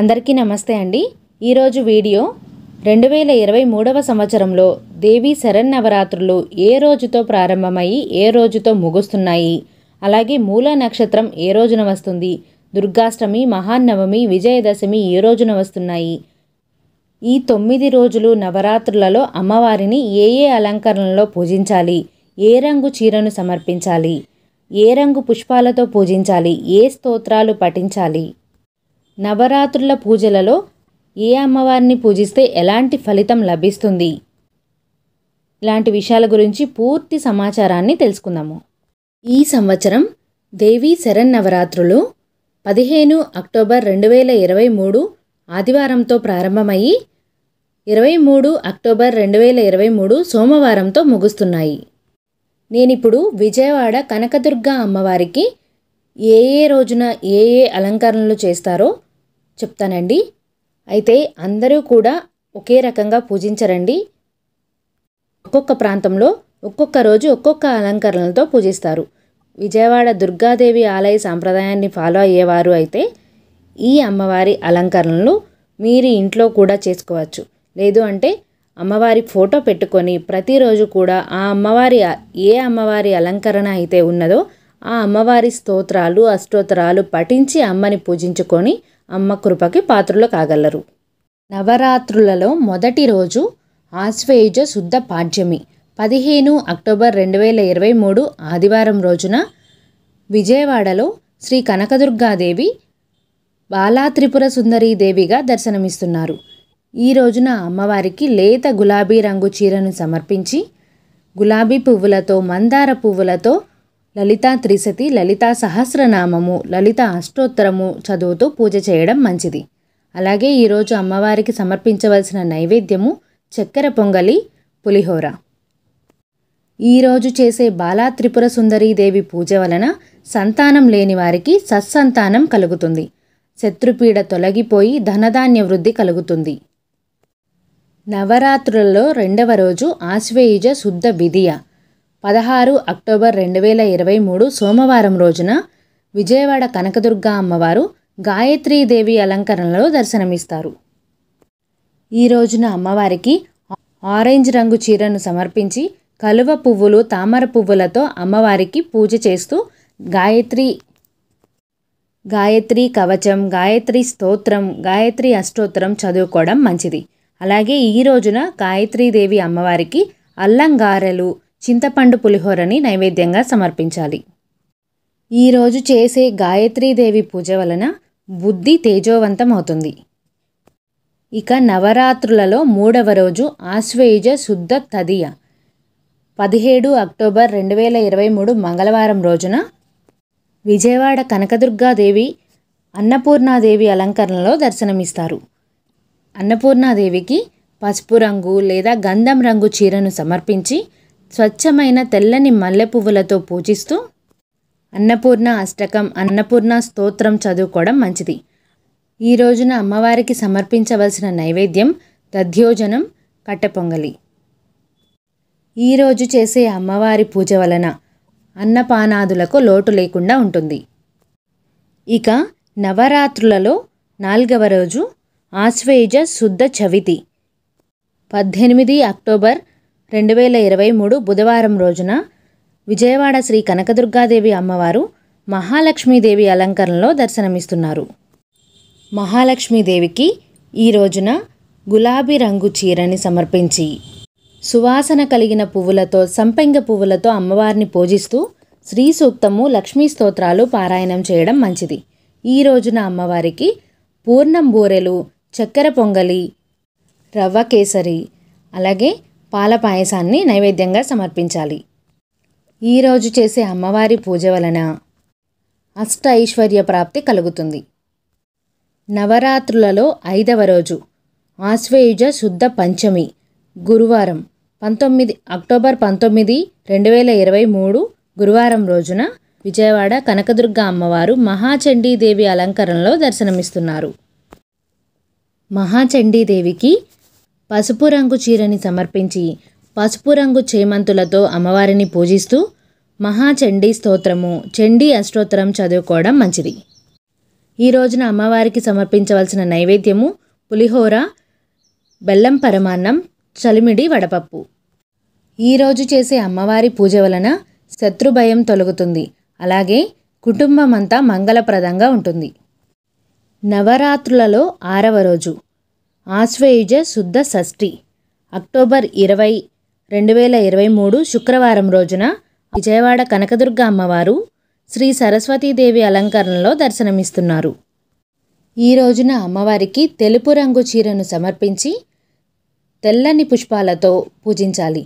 అందరికీ నమస్తే అండి ఈరోజు వీడియో రెండు వేల ఇరవై మూడవ సంవత్సరంలో దేవి నవరాత్రులు ఏ రోజుతో ప్రారంభమయ్యి ఏ రోజుతో ముగుస్తున్నాయి అలాగే మూల నక్షత్రం ఏ రోజున వస్తుంది దుర్గాష్టమి మహానవమి విజయదశమి ఏ రోజున వస్తున్నాయి ఈ తొమ్మిది రోజులు నవరాత్రులలో అమ్మవారిని ఏ ఏ అలంకరణలో పూజించాలి ఏ రంగు చీరను సమర్పించాలి ఏ రంగు పుష్పాలతో పూజించాలి ఏ స్తోత్రాలు పఠించాలి నవరాత్రుల పూజలలో ఏ అమ్మవారిని పూజిస్తే ఎలాంటి ఫలితం లభిస్తుంది ఇలాంటి విషయాల గురించి పూర్తి సమాచారాన్ని తెలుసుకుందాము ఈ సంవత్సరం దేవి నవరాత్రులు పదిహేను అక్టోబర్ రెండు వేల ఇరవై మూడు ఆదివారంతో ప్రారంభమయ్యి ఇరవై మూడు అక్టోబర్ రెండు వేల ఇరవై మూడు సోమవారంతో ముగుస్తున్నాయి నేనిప్పుడు విజయవాడ కనకదుర్గ అమ్మవారికి ఏ ఏ రోజున ఏ ఏ అలంకరణలు చేస్తారో చెప్తానండి అయితే అందరూ కూడా ఒకే రకంగా పూజించరండి ఒక్కొక్క ప్రాంతంలో ఒక్కొక్క రోజు ఒక్కొక్క అలంకరణలతో పూజిస్తారు విజయవాడ దుర్గాదేవి ఆలయ సాంప్రదాయాన్ని ఫాలో అయ్యేవారు అయితే ఈ అమ్మవారి అలంకరణలు మీరు ఇంట్లో కూడా చేసుకోవచ్చు లేదు అంటే అమ్మవారి ఫోటో పెట్టుకొని ప్రతిరోజు కూడా ఆ అమ్మవారి ఏ అమ్మవారి అలంకరణ అయితే ఉన్నదో ఆ అమ్మవారి స్తోత్రాలు అష్టోత్తరాలు పఠించి అమ్మని పూజించుకొని అమ్మ కృపకి పాత్రలు కాగలరు నవరాత్రులలో మొదటి రోజు ఆశ్వేయుజ శుద్ధ పాడ్యమి పదిహేను అక్టోబర్ రెండు వేల ఇరవై మూడు ఆదివారం రోజున విజయవాడలో శ్రీ కనకదుర్గాదేవి బాలాత్రిపుర త్రిపుర సుందరీదేవిగా దర్శనమిస్తున్నారు ఈ రోజున అమ్మవారికి లేత గులాబీ రంగు చీరను సమర్పించి గులాబీ పువ్వులతో మందార పువ్వులతో లలితా త్రిశతి లలితా సహస్రనామము లలిత అష్టోత్తరము చదువుతూ పూజ చేయడం మంచిది అలాగే ఈరోజు అమ్మవారికి సమర్పించవలసిన నైవేద్యము చక్కెర పొంగలి పులిహోర ఈరోజు చేసే బాలా త్రిపుర సుందరీదేవి పూజ వలన సంతానం లేని వారికి సత్సంతానం కలుగుతుంది శత్రుపీడ తొలగిపోయి ధనధాన్య వృద్ధి కలుగుతుంది నవరాత్రులలో రెండవ రోజు ఆశ్వేయుజ శుద్ధ విధియ పదహారు అక్టోబర్ రెండు వేల ఇరవై మూడు సోమవారం రోజున విజయవాడ కనకదుర్గ అమ్మవారు గాయత్రీదేవి అలంకరణలో దర్శనమిస్తారు ఈ రోజున అమ్మవారికి ఆరెంజ్ రంగు చీరను సమర్పించి కలువ పువ్వులు తామర పువ్వులతో అమ్మవారికి పూజ చేస్తూ గాయత్రి గాయత్రి కవచం గాయత్రి స్తోత్రం గాయత్రి అష్టోత్తరం చదువుకోవడం మంచిది అలాగే ఈ రోజున గాయత్రీదేవి అమ్మవారికి అల్లంగారెలు చింతపండు పులిహోరని నైవేద్యంగా సమర్పించాలి ఈరోజు చేసే గాయత్రీదేవి పూజ వలన బుద్ధి తేజోవంతమవుతుంది ఇక నవరాత్రులలో మూడవ రోజు ఆశ్వేయుజ శుద్ధ తదియ పదిహేడు అక్టోబర్ రెండు వేల ఇరవై మూడు మంగళవారం రోజున విజయవాడ కనకదుర్గాదేవి అన్నపూర్ణాదేవి అలంకరణలో దర్శనమిస్తారు అన్నపూర్ణాదేవికి పసుపు రంగు లేదా గంధం రంగు చీరను సమర్పించి స్వచ్ఛమైన తెల్లని మల్లె పువ్వులతో పూజిస్తూ అన్నపూర్ణ అష్టకం అన్నపూర్ణ స్తోత్రం చదువుకోవడం మంచిది ఈ రోజున అమ్మవారికి సమర్పించవలసిన నైవేద్యం దధ్యోజనం కట్టెపొంగలి ఈరోజు చేసే అమ్మవారి పూజ వలన అన్నపానాదులకు లోటు లేకుండా ఉంటుంది ఇక నవరాత్రులలో నాలుగవ రోజు ఆశ్వేజ శుద్ధ చవితి పద్దెనిమిది అక్టోబర్ రెండు వేల ఇరవై మూడు బుధవారం రోజున విజయవాడ శ్రీ కనకదుర్గాదేవి అమ్మవారు మహాలక్ష్మీదేవి అలంకరణలో దర్శనమిస్తున్నారు మహాలక్ష్మీదేవికి ఈ రోజున గులాబీ రంగు చీరని సమర్పించి సువాసన కలిగిన పువ్వులతో సంపెంగ పువ్వులతో అమ్మవారిని పూజిస్తూ శ్రీ సూక్తము లక్ష్మీ స్తోత్రాలు పారాయణం చేయడం మంచిది ఈ రోజున అమ్మవారికి పూర్ణం బూరెలు చక్కెర పొంగలి రవ్వ కేసరి అలాగే పాల పాయసాన్ని నైవేద్యంగా సమర్పించాలి ఈరోజు చేసే అమ్మవారి పూజ వలన అష్ట ఐశ్వర్య ప్రాప్తి కలుగుతుంది నవరాత్రులలో ఐదవ రోజు ఆశ్వేయుజ శుద్ధ పంచమి గురువారం పంతొమ్మిది అక్టోబర్ పంతొమ్మిది రెండు వేల ఇరవై మూడు గురువారం రోజున విజయవాడ కనకదుర్గ అమ్మవారు మహాచండీదేవి అలంకరణలో దర్శనమిస్తున్నారు మహాచండీదేవికి పసుపు రంగు చీరని సమర్పించి పసుపు రంగు చేమంతులతో అమ్మవారిని పూజిస్తూ మహాచండీ స్తోత్రము చండీ అష్టోత్తరం చదువుకోవడం మంచిది ఈ రోజున అమ్మవారికి సమర్పించవలసిన నైవేద్యము పులిహోర బెల్లం పరమాన్నం చలిమిడి వడపప్పు ఈరోజు చేసే అమ్మవారి పూజ వలన శత్రుభయం తొలగుతుంది అలాగే కుటుంబం అంతా మంగళప్రదంగా ఉంటుంది నవరాత్రులలో ఆరవ రోజు ఆశ్వేయుజ శుద్ధ షష్ఠి అక్టోబర్ ఇరవై రెండు వేల ఇరవై మూడు శుక్రవారం రోజున విజయవాడ కనకదుర్గ అమ్మవారు శ్రీ సరస్వతీదేవి అలంకరణలో దర్శనమిస్తున్నారు ఈ రోజున అమ్మవారికి తెలుపు రంగు చీరను సమర్పించి తెల్లని పుష్పాలతో పూజించాలి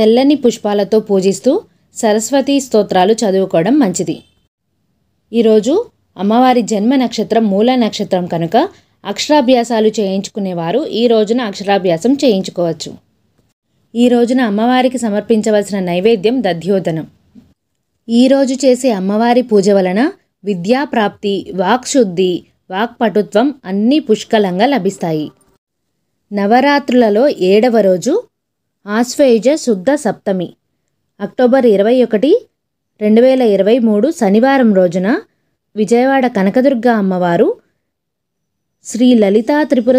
తెల్లని పుష్పాలతో పూజిస్తూ సరస్వతీ స్తోత్రాలు చదువుకోవడం మంచిది ఈరోజు అమ్మవారి జన్మ నక్షత్రం మూల నక్షత్రం కనుక అక్షరాభ్యాసాలు చేయించుకునేవారు ఈ రోజున అక్షరాభ్యాసం చేయించుకోవచ్చు ఈ రోజున అమ్మవారికి సమర్పించవలసిన నైవేద్యం దధ్యోదనం ఈరోజు చేసే అమ్మవారి పూజ వలన విద్యాప్రాప్తి వాక్శుద్ధి వాక్పటుత్వం అన్నీ పుష్కలంగా లభిస్తాయి నవరాత్రులలో ఏడవ రోజు ఆశ్వయుజ శుద్ధ సప్తమి అక్టోబర్ ఇరవై ఒకటి రెండు వేల ఇరవై మూడు శనివారం రోజున విజయవాడ కనకదుర్గ అమ్మవారు శ్రీ లలితా త్రిపుర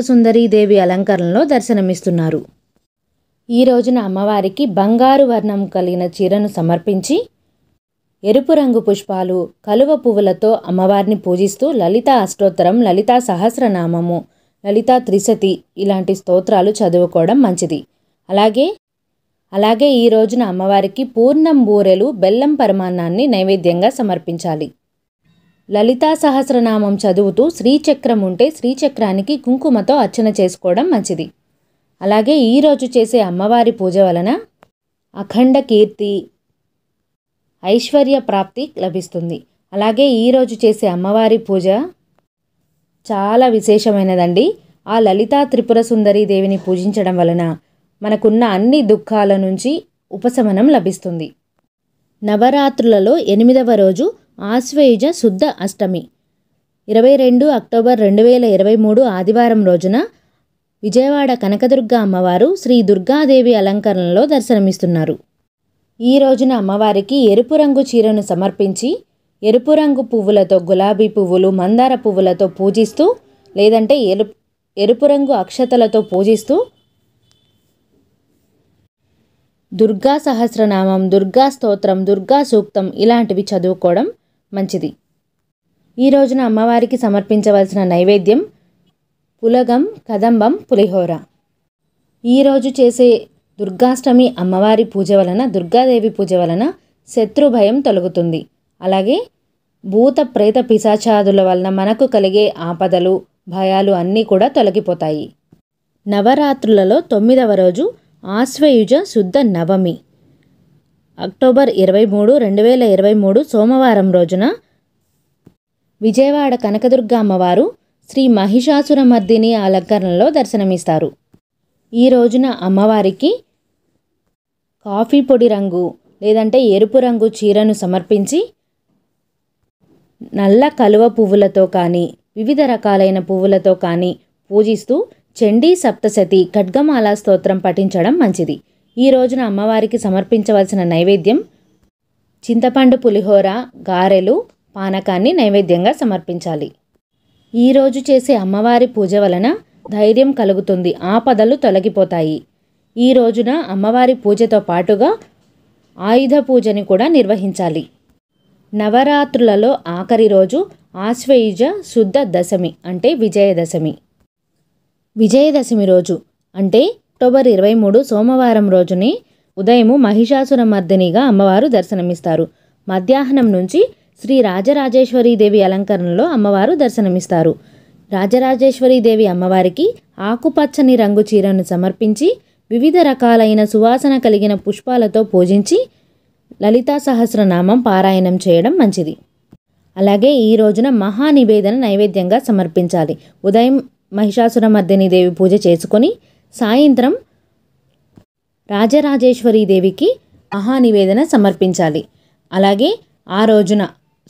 దేవి అలంకరణలో దర్శనమిస్తున్నారు ఈ రోజున అమ్మవారికి బంగారు వర్ణం కలిగిన చీరను సమర్పించి ఎరుపు రంగు పుష్పాలు కలువ పువ్వులతో అమ్మవారిని పూజిస్తూ లలితా అష్టోత్తరం లలితా సహస్రనామము లలితా త్రిశతి ఇలాంటి స్తోత్రాలు చదువుకోవడం మంచిది అలాగే అలాగే ఈ రోజున అమ్మవారికి పూర్ణం బూరెలు బెల్లం పరమాన్నాన్ని నైవేద్యంగా సమర్పించాలి లలితా సహస్రనామం చదువుతూ శ్రీచక్రం ఉంటే శ్రీచక్రానికి కుంకుమతో అర్చన చేసుకోవడం మంచిది అలాగే ఈరోజు చేసే అమ్మవారి పూజ వలన అఖండ కీర్తి ఐశ్వర్య ప్రాప్తి లభిస్తుంది అలాగే ఈరోజు చేసే అమ్మవారి పూజ చాలా విశేషమైనదండి ఆ లలితా త్రిపుర సుందరి దేవిని పూజించడం వలన మనకున్న అన్ని దుఃఖాల నుంచి ఉపశమనం లభిస్తుంది నవరాత్రులలో ఎనిమిదవ రోజు ఆశ్వేయుజ శుద్ధ అష్టమి ఇరవై రెండు అక్టోబర్ రెండు వేల ఇరవై మూడు ఆదివారం రోజున విజయవాడ కనకదుర్గ అమ్మవారు శ్రీ దుర్గాదేవి అలంకరణలో దర్శనమిస్తున్నారు ఈ రోజున అమ్మవారికి ఎరుపు రంగు చీరను సమర్పించి ఎరుపు రంగు పువ్వులతో గులాబీ పువ్వులు మందార పువ్వులతో పూజిస్తూ లేదంటే ఎరు ఎరుపు రంగు అక్షతలతో పూజిస్తూ దుర్గా సహస్రనామం దుర్గా స్తోత్రం దుర్గా సూక్తం ఇలాంటివి చదువుకోవడం మంచిది ఈ రోజున అమ్మవారికి సమర్పించవలసిన నైవేద్యం పులగం కదంబం పులిహోర ఈరోజు చేసే దుర్గాష్టమి అమ్మవారి పూజ వలన దుర్గాదేవి పూజ వలన శత్రు భయం తొలగుతుంది అలాగే భూత ప్రేత పిశాచాదుల వలన మనకు కలిగే ఆపదలు భయాలు అన్నీ కూడా తొలగిపోతాయి నవరాత్రులలో తొమ్మిదవ రోజు ఆశ్వయుజ శుద్ధ నవమి అక్టోబర్ ఇరవై మూడు రెండు వేల ఇరవై మూడు సోమవారం రోజున విజయవాడ కనకదుర్గ అమ్మవారు శ్రీ మహిషాసురమర్దిని అలంకరణలో దర్శనమిస్తారు ఈ రోజున అమ్మవారికి కాఫీ పొడి రంగు లేదంటే ఎరుపు రంగు చీరను సమర్పించి నల్ల కలువ పువ్వులతో కానీ వివిధ రకాలైన పువ్వులతో కానీ పూజిస్తూ చండీ సప్తశతి ఖడ్గమాల స్తోత్రం పఠించడం మంచిది ఈ రోజున అమ్మవారికి సమర్పించవలసిన నైవేద్యం చింతపండు పులిహోర గారెలు పానకాన్ని నైవేద్యంగా సమర్పించాలి ఈరోజు చేసే అమ్మవారి పూజ వలన ధైర్యం కలుగుతుంది ఆపదలు తొలగిపోతాయి ఈ రోజున అమ్మవారి పూజతో పాటుగా ఆయుధ పూజని కూడా నిర్వహించాలి నవరాత్రులలో ఆఖరి రోజు ఆశ్వయుజ శుద్ధ దశమి అంటే విజయదశమి విజయదశమి రోజు అంటే అక్టోబర్ ఇరవై మూడు సోమవారం రోజుని ఉదయము మర్దినిగా అమ్మవారు దర్శనమిస్తారు మధ్యాహ్నం నుంచి శ్రీ రాజరాజేశ్వరీదేవి అలంకరణలో అమ్మవారు దర్శనమిస్తారు రాజరాజేశ్వరీదేవి అమ్మవారికి ఆకుపచ్చని రంగు చీరను సమర్పించి వివిధ రకాలైన సువాసన కలిగిన పుష్పాలతో పూజించి లలితా సహస్రనామం పారాయణం చేయడం మంచిది అలాగే ఈ రోజున మహానివేదన నైవేద్యంగా సమర్పించాలి ఉదయం మహిషాసురమర్దిని దేవి పూజ చేసుకొని సాయంత్రం రాజరాజేశ్వరీదేవికి మహానివేదన సమర్పించాలి అలాగే ఆ రోజున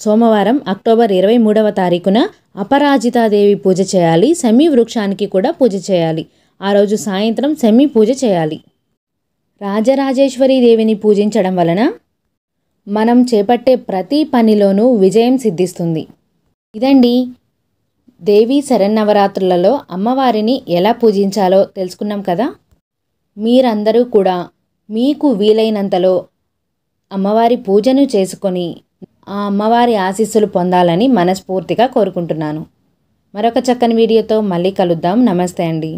సోమవారం అక్టోబర్ ఇరవై మూడవ తారీఖున అపరాజితాదేవి పూజ చేయాలి శమి వృక్షానికి కూడా పూజ చేయాలి ఆ రోజు సాయంత్రం శమి పూజ చేయాలి రాజరాజేశ్వరి దేవిని పూజించడం వలన మనం చేపట్టే ప్రతి పనిలోనూ విజయం సిద్ధిస్తుంది ఇదండి దేవీ శరన్నవరాత్రులలో అమ్మవారిని ఎలా పూజించాలో తెలుసుకున్నాం కదా మీరందరూ కూడా మీకు వీలైనంతలో అమ్మవారి పూజను చేసుకొని ఆ అమ్మవారి ఆశీస్సులు పొందాలని మనస్ఫూర్తిగా కోరుకుంటున్నాను మరొక చక్కని వీడియోతో మళ్ళీ కలుద్దాం నమస్తే అండి